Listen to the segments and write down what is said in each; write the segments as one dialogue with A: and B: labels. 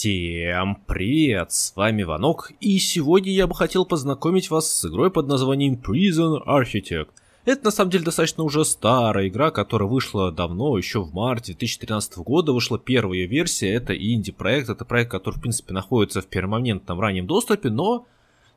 A: Всем привет, с вами Ванок, и сегодня я бы хотел познакомить вас с игрой под названием Prison Architect. Это на самом деле достаточно уже старая игра, которая вышла давно, еще в марте 2013 года вышла первая версия, это инди-проект, это проект, который в принципе находится в перманентном раннем доступе, но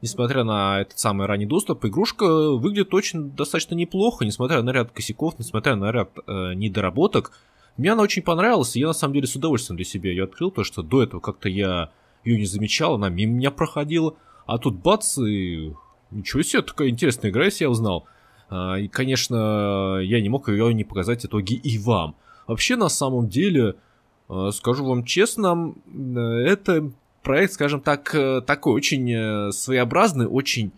A: несмотря на этот самый ранний доступ, игрушка выглядит очень достаточно неплохо, несмотря на ряд косяков, несмотря на ряд э, недоработок, мне она очень понравилась, и я на самом деле с удовольствием для себя ее открыл, потому что до этого как-то я ее не замечал, она мимо меня проходила, а тут бац, и ничего себе, такая интересная игра, если я узнал. А, и, конечно, я не мог ее не показать итоги и вам. Вообще, на самом деле, э, скажу вам честно, э, это проект, скажем так, э, такой очень своеобразный, очень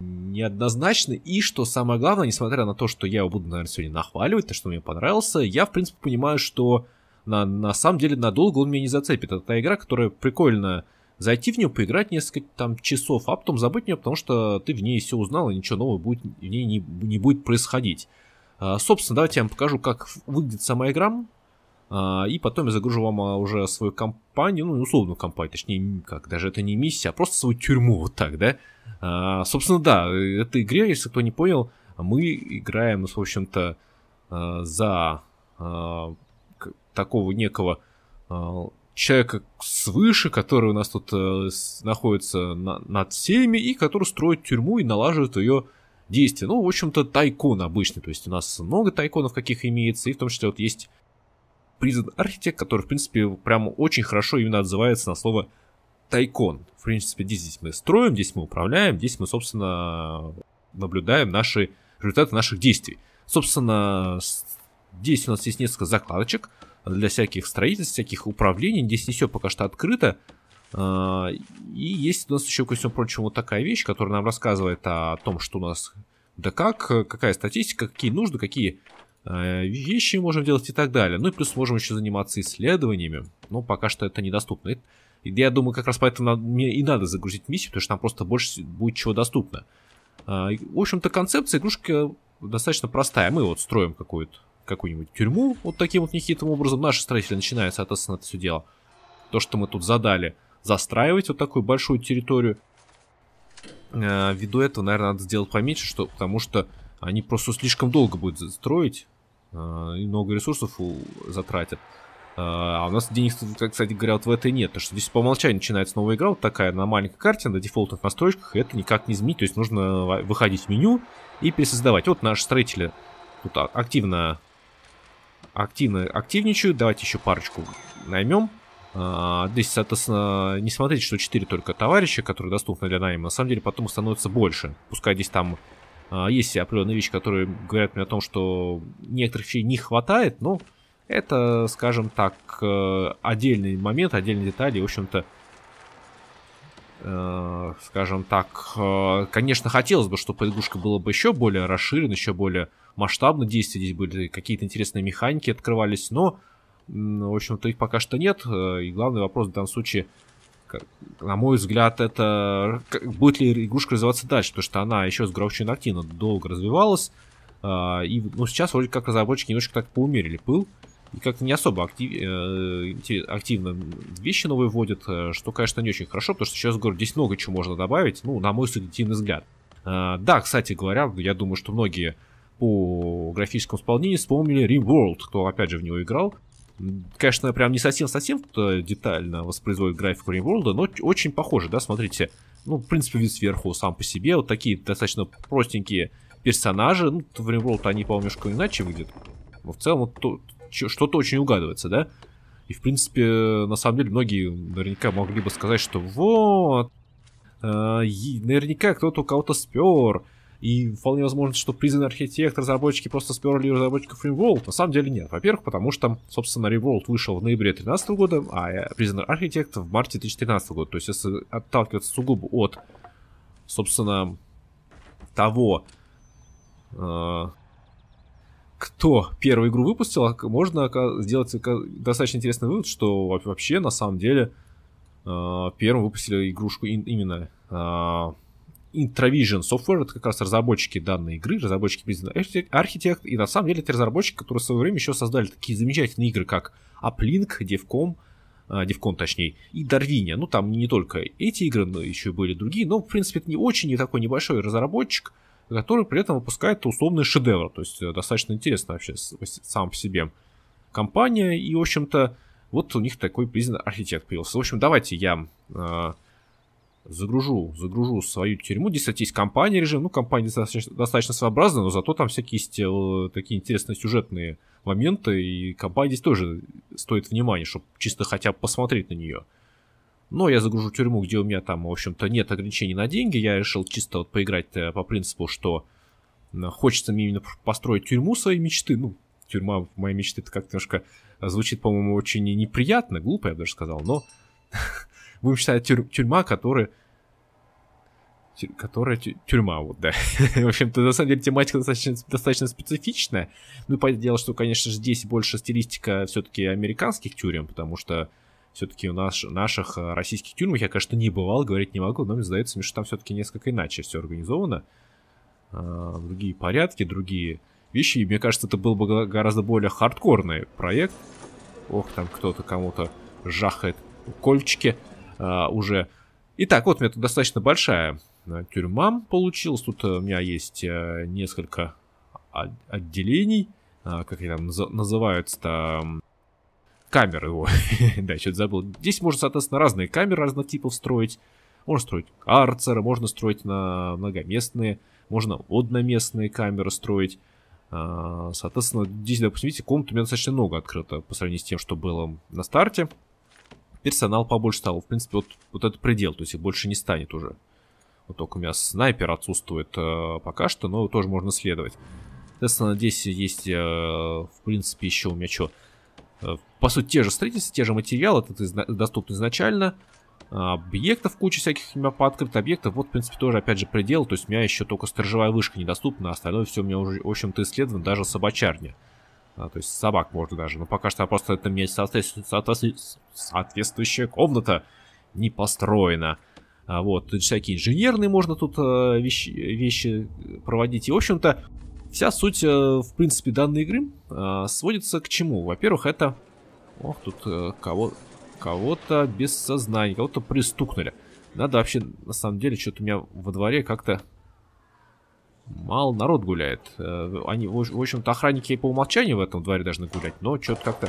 A: неоднозначно. И что самое главное, несмотря на то, что я его буду, наверное, сегодня нахваливать, то, что мне понравился, я, в принципе, понимаю, что на, на самом деле надолго он меня не зацепит. Это та игра, которая прикольно зайти в нее, поиграть несколько там часов, а потом забыть нее, потому что ты в ней все узнал, и ничего нового будет, в ней не, не будет происходить. А, собственно, давайте я вам покажу, как выглядит сама игра. А, и потом я загружу вам а, уже свою компанию, ну, условную компанию, точнее, как, даже это не миссия, а просто свою тюрьму, вот так, да? А, собственно, да, э, эта игре, если кто не понял, мы играем, ну, в общем-то, за такого некого человека свыше, который у нас тут э, находится над всеми, и который строит тюрьму и налаживает ее действия. Ну, в общем-то, тайкон обычный. То есть у нас много тайконов каких имеется, и в том числе вот есть признан архитект, который, в принципе, прямо очень хорошо именно отзывается на слово тайкон. В принципе, здесь мы строим, здесь мы управляем, здесь мы, собственно, наблюдаем наши результаты наших действий. Собственно, здесь у нас есть несколько закладочек для всяких строительств, всяких управлений. Здесь не все пока что открыто. А, и есть у нас еще, ко всему прочему, вот такая вещь, которая нам рассказывает о том, что у нас, да как, какая статистика, какие нужды, какие Э, вещи можем делать и так далее. Ну и плюс можем еще заниматься исследованиями, но пока что это недоступно. И я думаю, как раз поэтому мне и надо загрузить миссию, потому что там просто больше будет чего доступно. Э, в общем-то, концепция игрушки достаточно простая. Мы вот строим какую нибудь какую-нибудь тюрьму вот таким вот нехитрым образом. Наши строители начинают, соответственно, это все дело. То, что мы тут задали, застраивать вот такую большую территорию. Э, ввиду этого, наверное, надо сделать поменьше, что, потому что они просто слишком долго будут строить, э, много ресурсов затратят. Э, а у нас денег, кстати говоря, вот в этой нет. Потому что здесь по умолчанию начинается новая игра, вот такая на маленькой карте, на дефолтных настройках, и это никак не изменить. То есть нужно выходить в меню и пересоздавать. Вот наши строители тут а, активно, активно активничают. Давайте еще парочку наймем. Э, здесь, соответственно, не смотрите, что 4 только товарища, которые доступны для найма. На самом деле потом становится больше. Пускай здесь там а, есть определенные вещи, которые говорят мне о том, что некоторых вещей не хватает, но это, скажем так, э, отдельный момент, отдельные детали, в общем-то, э, скажем так, э, конечно, хотелось бы, чтобы игрушка была бы еще более расширена, еще более масштабно действия здесь были, какие-то интересные механики открывались, но, в общем-то, их пока что нет, и главный вопрос в данном случае – на мой взгляд, это будет ли игрушка развиваться дальше, потому что она еще с Гробчей ногти долго развивалась, а, и ну, сейчас вроде как разработчики немножко так поумерили пыл, и как-то не особо актив, э, активно вещи новые вводят, э, что, конечно, не очень хорошо, потому что сейчас, говорю, здесь много чего можно добавить, ну, на мой субъективный взгляд. А, да, кстати говоря, я думаю, что многие по графическому исполнению вспомнили RimWorld, кто, опять же, в него играл, Конечно, прям не совсем-совсем детально воспроизводит график Римворлда, но очень похоже, да, смотрите. Ну, в принципе, вид сверху сам по себе. Вот такие достаточно простенькие персонажи. Ну, в Римворлд они, по-моему, немножко иначе выглядят. Но в целом вот, что-то очень угадывается, да? И, в принципе, на самом деле, многие наверняка могли бы сказать, что вот, э, наверняка кто-то у кого-то спер, и вполне возможно, что признанный архитектор разработчики просто сперли разработчиков Rimworld. На самом деле нет. Во-первых, потому что, собственно, Revolt вышел в ноябре 2013 года, а э, признанный архитект в марте 2013 года. То есть, если отталкиваться сугубо от, собственно, того, э, кто первую игру выпустил, а можно сделать достаточно интересный вывод, что вообще на самом деле э, первым выпустили игрушку именно Intravision Software, это как раз разработчики данной игры, разработчики Blizzard Architect, и на самом деле это разработчики, которые в свое время еще создали такие замечательные игры, как Uplink, Devcom, а, Девкон, точнее, и Дарвиня. Ну, там не только эти игры, но еще были другие. Но, в принципе, это не очень не такой небольшой разработчик, который при этом выпускает условный шедевр. То есть, э, достаточно интересно вообще сам по себе компания. И, в общем-то, вот у них такой признак архитект появился. В общем, давайте я а, загружу, загружу свою тюрьму. действительно есть компания режим. Ну, компания достаточно, достаточно своеобразная, но зато там всякие есть э, такие интересные сюжетные моменты. И компания здесь тоже стоит внимания, чтобы чисто хотя бы посмотреть на нее. Но я загружу тюрьму, где у меня там, в общем-то, нет ограничений на деньги. Я решил чисто вот поиграть э, по принципу, что э, хочется мне именно построить тюрьму своей мечты. Ну, тюрьма моей мечты это как-то немножко звучит, по-моему, очень неприятно, глупо, я бы даже сказал, но Вы считаете тюрь, тюрьма, которая которая тюрьма, вот, да. в общем-то, на самом деле, тематика достаточно, достаточно специфичная. Ну, и дело, что, конечно же, здесь больше стилистика все-таки американских тюрем, потому что все-таки у нас, наших э, российских тюрьмах я, конечно, не бывал, говорить не могу, но мне сдается, мне, что там все-таки несколько иначе все организовано. А, другие порядки, другие вещи. И мне кажется, это был бы гораздо более хардкорный проект. Ох, там кто-то кому-то жахает кольчики а, уже. Итак, вот у меня тут достаточно большая э, тюрьма получилась. Тут э, у меня есть несколько отделений, как они там называются-то, камеры его. да, что-то забыл. Здесь можно, соответственно, разные камеры разных типов строить. Можно строить карцеры, можно строить на многоместные, можно одноместные камеры строить. Соответственно, здесь, допустим, видите, комнат у меня достаточно много открыто по сравнению с тем, что было на старте персонал побольше стало. В принципе, вот, вот это предел, то есть их больше не станет уже. Вот только у меня снайпер отсутствует э, пока что, но тоже можно следовать. Соответственно, здесь есть, э, в принципе, еще у меня что? Э, по сути, те же строительства, те же материалы, это доступно изначально. А, объектов куча всяких у меня пооткрыто объектов. Вот, в принципе, тоже, опять же, предел. То есть у меня еще только сторожевая вышка недоступна, а остальное все у меня уже, в общем-то, исследовано, даже собачарня. А, то есть собак можно даже. Но пока что просто это мне соответствующая комната не построена. А, вот, тут всякие инженерные можно тут э, вещи, вещи проводить. И, в общем-то, вся суть, э, в принципе, данной игры э, сводится к чему? Во-первых, это... Ох, тут а, кого... кого-то без сознания, кого-то пристукнули. Надо вообще, на самом деле, что-то у меня во дворе как-то мало народ гуляет. Э, они, в общем-то, охранники по умолчанию в этом дворе должны гулять, но что-то как-то...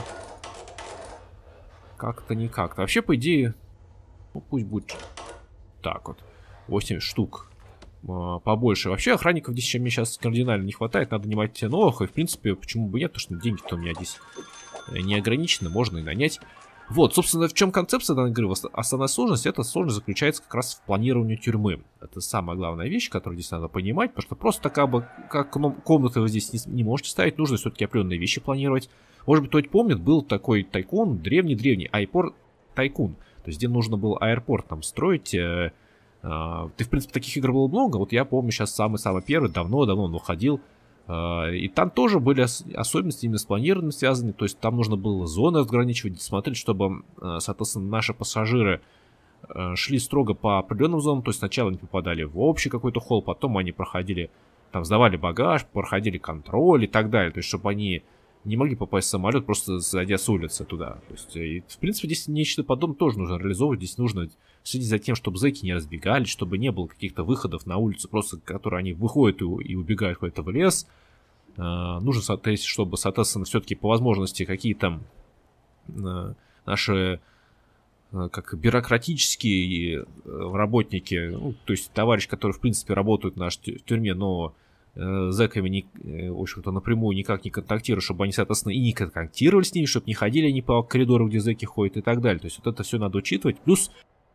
A: Как-то никак. то Вообще, по идее, ну, пусть будет так вот. 8 штук э, побольше. Вообще охранников здесь чем мне сейчас кардинально не хватает. Надо нанимать новых. И в принципе, почему бы нет, потому что деньги-то у меня здесь э, не ограничены. Можно и нанять. Вот, собственно, в чем концепция данной игры? Основная сложность, эта сложность заключается как раз в планировании тюрьмы. Это самая главная вещь, которую здесь надо понимать, потому что просто как бы, как комнаты вы здесь не, не можете ставить, нужно все-таки определенные вещи планировать. Может быть, кто-нибудь помнит, был такой тайкун, древний-древний, айпор тайкун, то есть где нужно было аэропорт там строить, э, э, ты, в принципе, таких игр было много, вот я помню сейчас самый-самый первый, давно-давно он выходил, а, и там тоже были особенности именно с планированием связаны, то есть там нужно было зоны разграничивать, смотреть, чтобы, а, соответственно, наши пассажиры а, шли строго по определенным зонам, то есть сначала они попадали в общий какой-то холл, потом они проходили, там сдавали багаж, проходили контроль и так далее, то есть чтобы они не могли попасть в самолет, просто зайдя с улицы туда. То есть, э, и, в принципе, здесь нечто подобное тоже нужно реализовывать, здесь нужно следить за тем, чтобы зэки не разбегались, чтобы не было каких-то выходов на улицу, просто которые они выходят и, и убегают куда-то в лес. Э, нужно, соответственно, чтобы, соответственно, все-таки по возможности какие-то э, наши а, как бюрократические работники, ну, то есть товарищ, который, в принципе, работают в нашей тюрьме, но э, зэками, не, э, в общем-то, напрямую никак не контактируют, чтобы они, соответственно, и не контактировали с ними, чтобы не ходили они по коридору, где зэки ходят и так далее. То есть вот это все надо учитывать. Плюс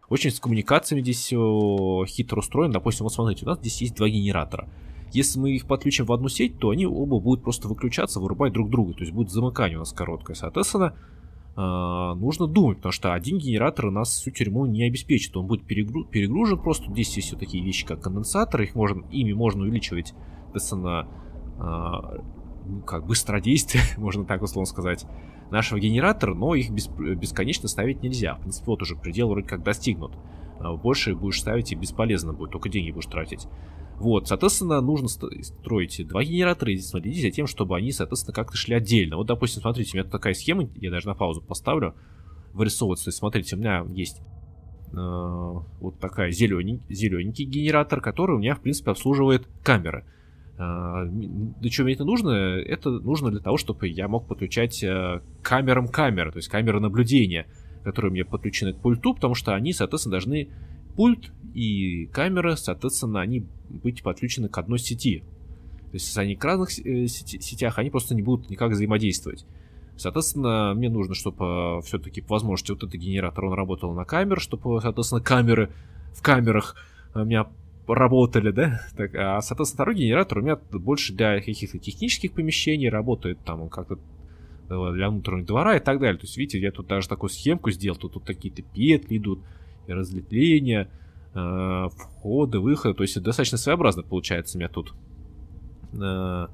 A: очень с коммуникациями здесь хитро устроено. Допустим, вот смотрите, у нас здесь есть два генератора. Если мы их подключим в одну сеть, то они оба будут просто выключаться, вырубать друг друга. То есть будет замыкание у нас короткое. Соответственно, э, нужно думать, потому что один генератор у нас всю тюрьму не обеспечит. Он будет перегру... перегружен просто. Здесь есть все такие вещи, как конденсаторы. Их можно, ими можно увеличивать, соответственно, э, ну, как быстродействие, можно так условно сказать нашего генератора, но их бесконечно ставить нельзя. В принципе, вот уже предел вроде как достигнут. А, больше будешь ставить и бесполезно будет, только деньги будешь тратить. Вот, соответственно, нужно строить два генератора и следить за тем, чтобы они, соответственно, как-то шли отдельно. Вот, допустим, смотрите, у меня такая схема, я даже на паузу поставлю, вырисовываться. То есть, смотрите, у меня есть э, вот такая зелененький, зелененький генератор, который у меня, в принципе, обслуживает камеры. Для а, ну, чего мне это нужно? Это нужно для того, чтобы я мог подключать э, камерам камеры, то есть камеры наблюдения, которые у меня подключены к пульту, потому что они, соответственно, должны пульт и камера, соответственно, они быть подключены к одной сети. То есть, если они к разных э, сетях, они просто не будут никак взаимодействовать. Соответственно, мне нужно, чтобы э, все-таки по возможности вот этот генератор, он работал на камеру, чтобы, соответственно, камеры в камерах меня работали, да? Так, а, соответственно, второй генератор у меня больше для каких-то технических помещений работает, там он как-то э, для внутреннего двора и так далее. То есть, видите, я тут даже такую схемку сделал, тут, тут какие-то петли идут, и разветвления, э, входы, выходы. То есть, достаточно своеобразно получается у меня тут э,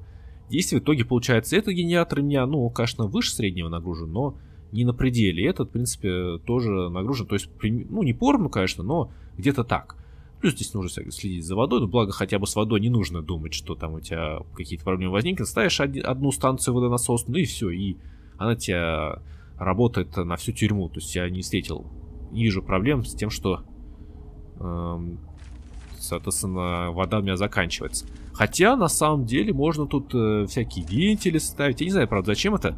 A: действие. В итоге, получается, этот генератор у меня, ну, конечно, выше среднего нагружен, но не на пределе. Этот, в принципе, тоже нагружен. То есть, ну, не поровну, конечно, но где-то так. Плюс ну, здесь нужно следить за водой, но благо хотя бы с водой не нужно думать, что там у тебя какие-то проблемы возникнут. Ставишь одну станцию водонасос, ну и все, и она тебя работает на всю тюрьму. То есть я не встретил, не вижу проблем с тем, что, эм, соответственно, вода у меня заканчивается. Хотя, на самом деле, можно тут э, всякие вентили ставить. Я не знаю, правда, зачем это.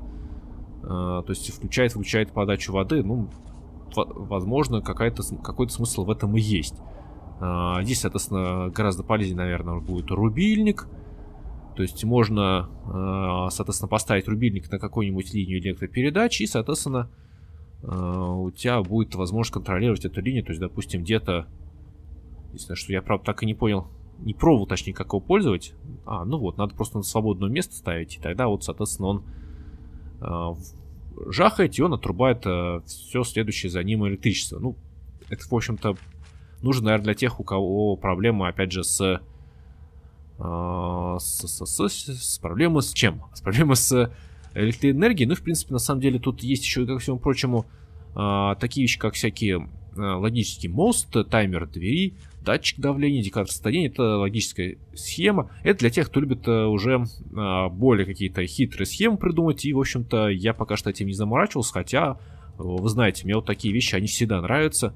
A: Э, то есть включает-включает подачу воды. Ну, возможно, какой-то смысл в этом и есть. А, здесь, соответственно, гораздо полезнее, наверное, будет рубильник. То есть можно, а, соответственно, поставить рубильник на какую-нибудь линию электропередачи, и, соответственно, а, у тебя будет возможность контролировать эту линию. То есть, допустим, где-то... Единственное, что я, правда, так и не понял, не пробовал, точнее, как его пользовать. А, ну вот, надо просто на свободное место ставить, и тогда вот, соответственно, он жахает, и он отрубает все следующее за ним электричество. Ну, это, в общем-то, нужен, наверное, для тех, у кого проблемы, опять же, с... Э, с, с, с, с проблемы с чем? С проблемы с электроэнергией. Ну, в принципе, на самом деле, тут есть еще, как всему прочему, э, такие вещи, как всякие э, логический мост, таймер двери, датчик давления, индикатор состояния. Это логическая схема. Это для тех, кто любит э, уже более какие-то хитрые схемы придумать. И, в общем-то, я пока что этим не заморачивался, хотя, э, вы знаете, мне вот такие вещи, они всегда нравятся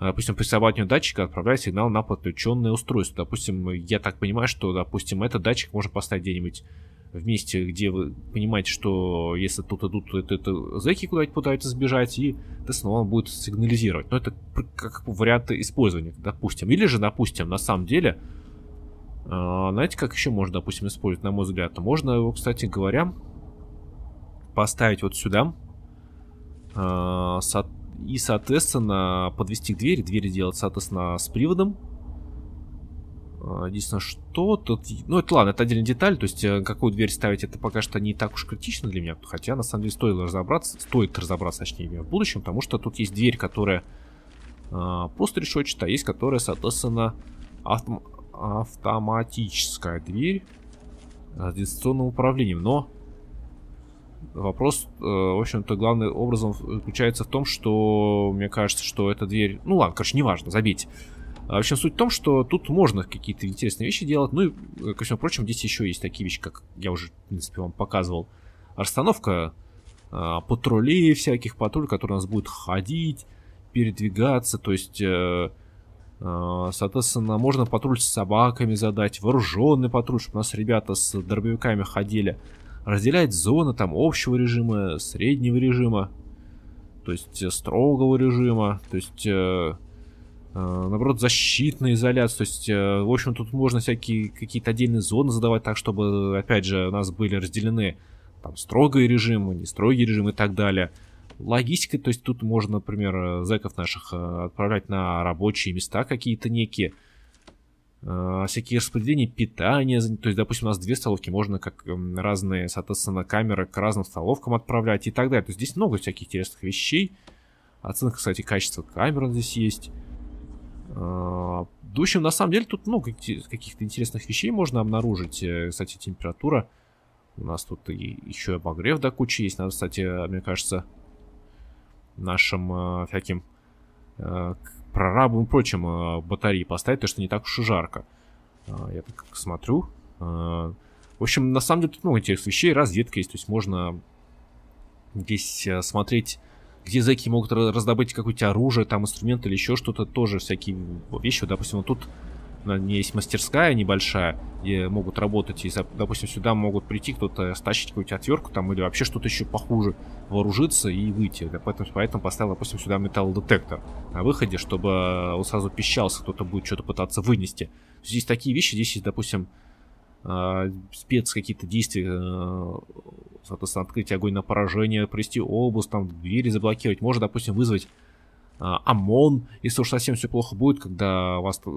A: допустим, при срабатывании датчика отправляет сигнал на подключенное устройство. Допустим, я так понимаю, что, допустим, этот датчик можно поставить где-нибудь в месте, где вы понимаете, что если тут идут, это, это зэки куда-нибудь пытаются сбежать, и, соответственно, он будет сигнализировать. Но это как варианты использования, допустим. Или же, допустим, на самом деле, э, знаете, как еще можно, допустим, использовать, на мой взгляд? Можно его, кстати говоря, поставить вот сюда, э, и, соответственно, подвести к двери. Двери делать, соответственно, с приводом. А, единственное, что тут... Ну, это ладно, это отдельная деталь. То есть, э, какую дверь ставить, это пока что не так уж критично для меня. Хотя, на самом деле, стоило разобраться, стоит разобраться, точнее, в будущем. Потому что тут есть дверь, которая э, просто решетчатая, а есть, которая, соответственно, автом... автоматическая дверь с дистанционным управлением. Но Вопрос, э, в общем-то, главным образом заключается в том, что мне кажется, что эта дверь... Ну ладно, короче, неважно, забейте. А, в общем, суть в том, что тут можно какие-то интересные вещи делать. Ну и, э, ко всему прочему, здесь еще есть такие вещи, как я уже, в принципе, вам показывал. Расстановка а, патрулей всяких, патруль, которые у нас будут ходить, передвигаться. То есть, э, а, соответственно, можно патруль с собаками задать, вооруженный патруль, чтобы у нас ребята с дробовиками ходили разделять зоны там общего режима, среднего режима, то есть э, строгого режима, то есть э, э, наоборот защитная изоляция, то есть э, в общем тут можно всякие какие-то отдельные зоны задавать так, чтобы опять же у нас были разделены там строгие режимы, не строгие режимы и так далее. Логистика, то есть тут можно, например, э, зэков наших э, отправлять на рабочие места какие-то некие, а, всякие распределения питания, то есть, допустим, у нас две столовки, можно как эм, разные, соответственно, камеры к разным столовкам отправлять и так далее. То есть здесь много всяких интересных вещей. Оценка, кстати, качества камер здесь есть. А, в общем, на самом деле тут много каких-то интересных вещей можно обнаружить. Э, кстати, температура. У нас тут и еще и обогрев до кучи есть. Надо, кстати, э, мне кажется, нашим э, всяким прорабам и ну, прочим э, батареи поставить, то что не так уж и жарко. А, я так смотрю. А, в общем, на самом деле тут много интересных вещей. Разведка есть, то есть можно здесь э, смотреть где зэки могут раздобыть какое-то оружие, там инструмент или еще что-то, тоже всякие вещи. Допустим, вот тут ней есть мастерская небольшая, и могут работать, и, допустим, сюда могут прийти кто-то, стащить какую то отвертку там или вообще что-то еще похуже, вооружиться и выйти. Поэтому, поэтому поставил, допустим, сюда металлодетектор на выходе, чтобы э, он сразу пищался, кто-то будет что-то пытаться вынести. Здесь такие вещи, здесь есть, допустим, э, спец какие-то действия, э, соответственно, открыть огонь на поражение, привести обувь, там, двери заблокировать. Можно, допустим, вызвать а, ОМОН, если уж совсем все плохо будет, когда вас э,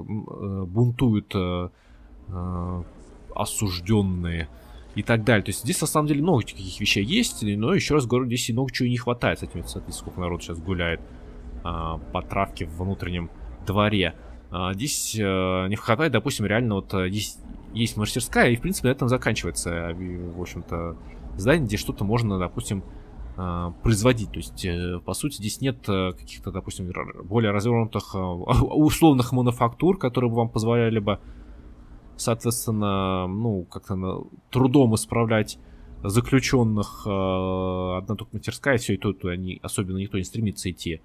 A: бунтуют э, э, осужденные и так далее. То есть здесь на самом деле много таких вещей есть, но еще раз говорю, здесь и много чего не хватает с этим, смотрите, сколько народ сейчас гуляет а, по травке в внутреннем дворе. А, здесь не хватает, допустим, реально вот есть, есть мастерская, и в принципе на этом заканчивается, в общем-то, здание, где что-то можно, допустим, а, производить. То есть, э, по сути, здесь нет э, каких-то, допустим, более развернутых э, условных мануфактур, которые бы вам позволяли бы, соответственно, ну, как-то трудом исправлять заключенных одна только мастерская, все, и тут то они особенно никто не стремится идти.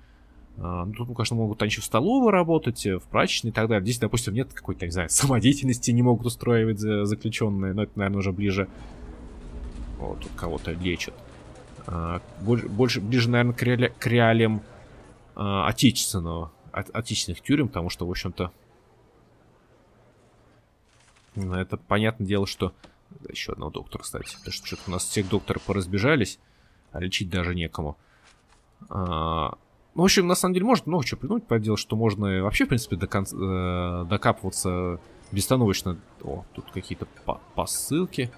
A: А, ну, тут, ну, конечно, могут они еще в столовой работать, в прачечной и так далее. Здесь, допустим, нет какой-то, не знаю, самодеятельности не могут устраивать заключенные, но это, наверное, уже ближе вот, кого-то лечат. А, больше, ближе, наверное, к, реали, к реалиям а, отечественного, от, отечественных тюрем, потому что, в общем-то, ну, это понятное дело, что... Еще одного доктора, кстати. Потому что что у нас всех докторы поразбежались, а лечить даже некому. А... Ну, в общем, на самом деле, можно много чего придумать. по делу, что можно вообще, в принципе, докон... Э, докапываться бесстановочно. О, тут какие-то по посылки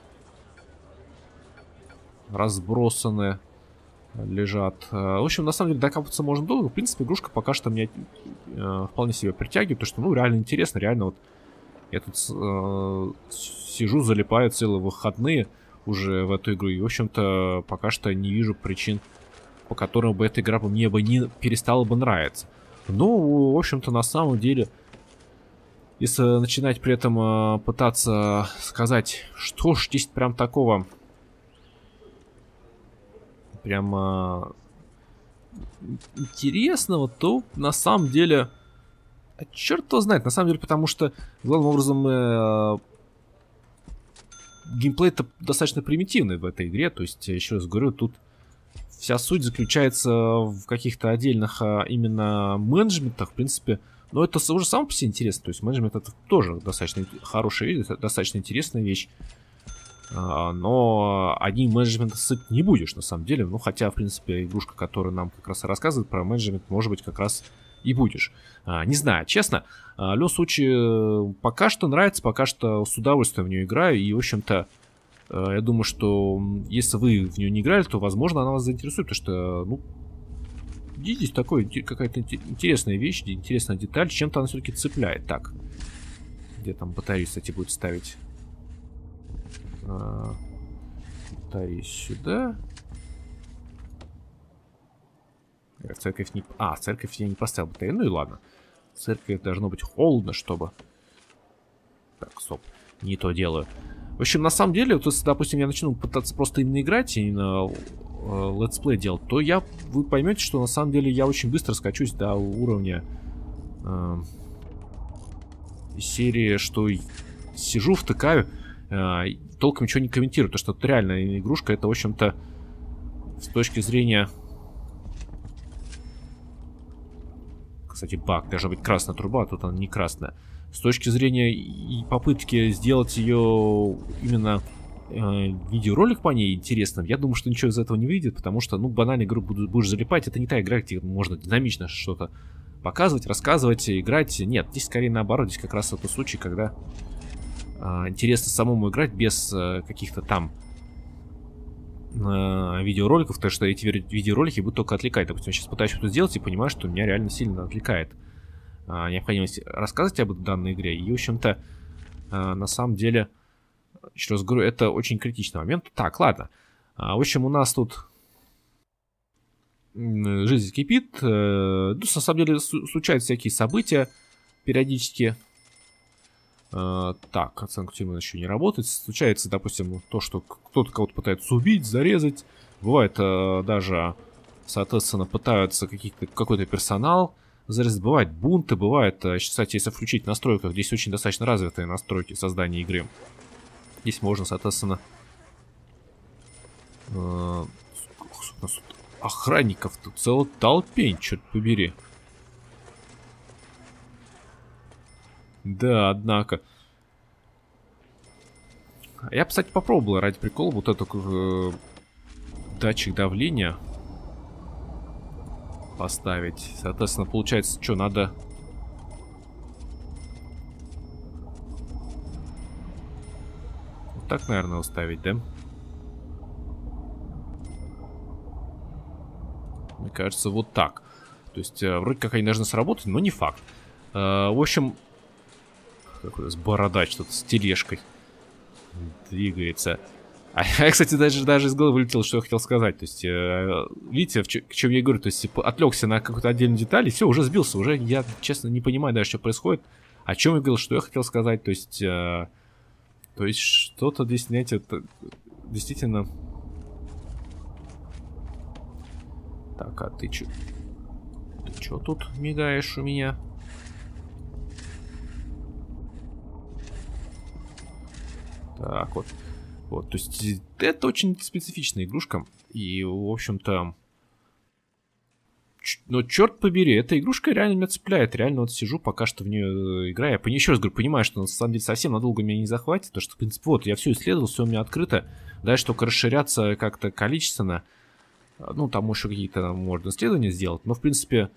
A: разбросаны лежат. Э, в общем, на самом деле докапываться можно долго. В принципе, игрушка пока что меня э, вполне себе притягивает, потому что, ну, реально интересно, реально вот я тут э, сижу, залипаю целые выходные уже в эту игру, и, в общем-то, пока что не вижу причин, по которым бы эта игра мне бы не перестала бы нравиться. Ну, в общем-то, на самом деле, если начинать при этом э, пытаться сказать, что ж здесь прям такого прямо интересного, то на самом деле... А черт его знает, на самом деле, потому что главным образом э, геймплей-то достаточно примитивный в этой игре. То есть, еще раз говорю, тут вся суть заключается в каких-то отдельных а именно менеджментах, в принципе. Но это уже само по себе интересно. То есть менеджмент это тоже достаточно хорошая вещь, достаточно интересная вещь. А, но одним менеджмента сыт не будешь, на самом деле. Ну, хотя, в принципе, игрушка, которая нам как раз и рассказывает про менеджмент, может быть, как раз и будешь. А, не знаю, честно, а, Лё Сучи э, пока что нравится, пока что с удовольствием в нее играю, и, в общем-то, э, я думаю, что если вы в нее не играли, то, возможно, она вас заинтересует, потому что, ну, здесь такой, какая-то интересная вещь, интересная деталь, чем-то она все-таки цепляет. Так, где там батарею, кстати, будет ставить? на и сюда. церковь не... А, церковь а, я не поставил батарею. Ну и ладно. В церковь должно быть холодно, чтобы... Так, стоп. Не то делаю. В общем, на самом деле, вот если, допустим, я начну пытаться просто именно играть, и на э, летсплей делать, то я, вы поймете, что на самом деле я очень быстро скачусь до уровня э, серии, что сижу, втыкаю, Э, толком ничего не комментируют, потому что тут реально игрушка это, в общем-то, с точки зрения... Кстати, баг, должна быть красная труба, а тут она не красная. С точки зрения и попытки сделать ее именно э, видеоролик по ней интересным, я думаю, что ничего из этого не выйдет, потому что, ну, банально игру будешь залипать, это не та игра, где можно динамично что-то показывать, рассказывать, играть. Нет, здесь скорее наоборот, здесь как раз это случай, когда а, интересно самому играть без э, каких-то там э, видеороликов, потому что эти видеоролики будут только отвлекать. Допустим, я сейчас пытаюсь что-то сделать и понимаю, что меня реально сильно отвлекает а, необходимость рассказывать об данной игре. И, в общем-то, э, на самом деле, еще раз говорю, это очень критичный момент. Так, ладно. А, в общем, у нас тут жизнь кипит. Ну, на самом деле, случаются всякие события периодически Э, так, оценка тюрьмы еще не работает. Случается, допустим, то, что кто-то кого-то пытается убить, зарезать. Бывает э, даже, соответственно, пытаются какой-то персонал зарезать. Бывают бунты, бывает, э, кстати, если включить настройках, здесь очень достаточно развитые настройки создания игры. Здесь можно, соответственно, охранников тут целый толпень, черт побери. Да, однако. Я, кстати, попробовал ради прикола вот этот э, датчик давления поставить. Соответственно, получается, что надо... Вот так, наверное, уставить, да? Мне кажется, вот так. То есть, э, вроде как они должны сработать, но не факт. Э, в общем, какой-то бородач то с тележкой двигается. А я, кстати, даже, даже из головы вылетел, что я хотел сказать. То есть, э, видите, в к чем я говорю. То есть, типа, отвлекся на какую-то отдельную деталь, и все, уже сбился. Уже я, честно, не понимаю даже, что происходит. О чем я говорил, что я хотел сказать. То есть, э, то есть что-то здесь, знаете, это, действительно... Так, а ты что? Ты что тут мигаешь у меня? Акот. Вот, то есть это очень специфичная игрушка. И, в общем-то, но ну, черт побери, эта игрушка реально меня цепляет. Реально вот сижу пока что в нее э, играю. Я еще раз говорю, понимаю, что на самом деле совсем надолго меня не захватит, потому что, в принципе, вот, я все исследовал, все у меня открыто. Дальше только расширяться как-то количественно. А, ну, там еще какие-то можно исследования сделать. Но, в принципе,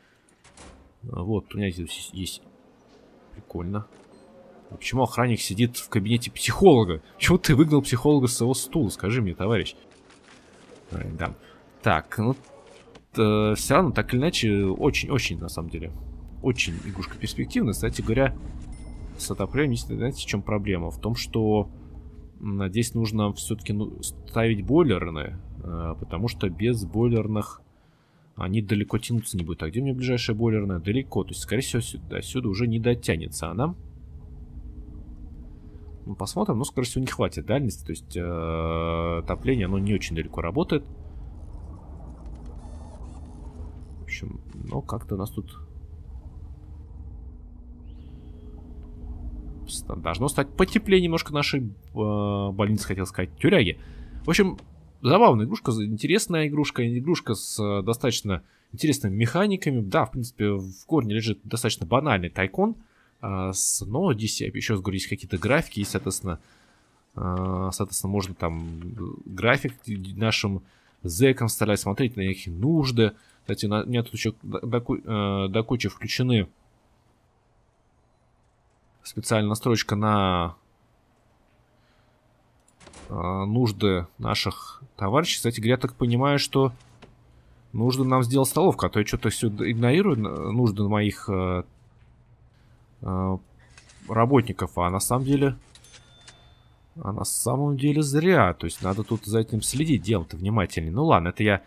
A: вот, у меня здесь есть... Прикольно. «Ну, почему охранник сидит в кабинете психолога? Почему ты выгнал психолога с своего стула? Скажи мне, товарищ. Э, да. Так, ну... Э, все равно, так или иначе, очень-очень, на самом деле. Очень игрушка перспективная. Кстати говоря, с отоплением, знаете, в чем проблема? В том, что здесь нужно все-таки ну, ставить бойлерные, э, потому что без бойлерных они далеко тянуться не будут. А где у меня ближайшая бойлерная? Далеко. То есть, скорее всего, сюда, сюда уже не дотянется она. А ну, посмотрим, но ну, скорее всего не хватит дальности, то есть э, топление, оно не очень далеко работает. В общем, но как-то у нас тут должно стать потеплее немножко нашей э, больницы, хотел сказать, тюряги. В общем, забавная игрушка, интересная игрушка, игрушка с э, достаточно интересными механиками. Да, в принципе, в корне лежит достаточно банальный тайкон – а, с но ну, Еще раз говорю, есть какие-то графики, и, соответственно, а, соответственно, можно там график нашим зэкам вставлять, смотреть на их нужды. Кстати, на, у меня тут еще до, до, э, кучи включены специальная настройка на а, нужды наших товарищей. Кстати говоря, я так понимаю, что нужно нам сделать столовка, а то я что-то все игнорирую э, нужды моих э, а, работников. А на самом деле... А на самом деле зря. То есть надо тут за этим следить, дело-то внимательнее. Ну ладно, это я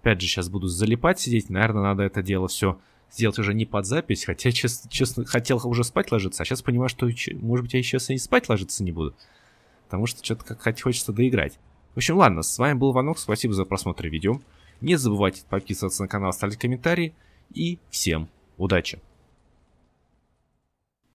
A: опять же сейчас буду залипать сидеть. Наверное, надо это дело все сделать уже не под запись. Хотя, честно, честно хотел уже спать ложиться. А сейчас понимаю, что, может быть, я сейчас и спать ложиться не буду. Потому что что-то как хоть хочется доиграть. В общем, ладно, с вами был Ванок. Спасибо за просмотр видео. Не забывайте подписываться на канал, оставлять комментарии. И всем удачи!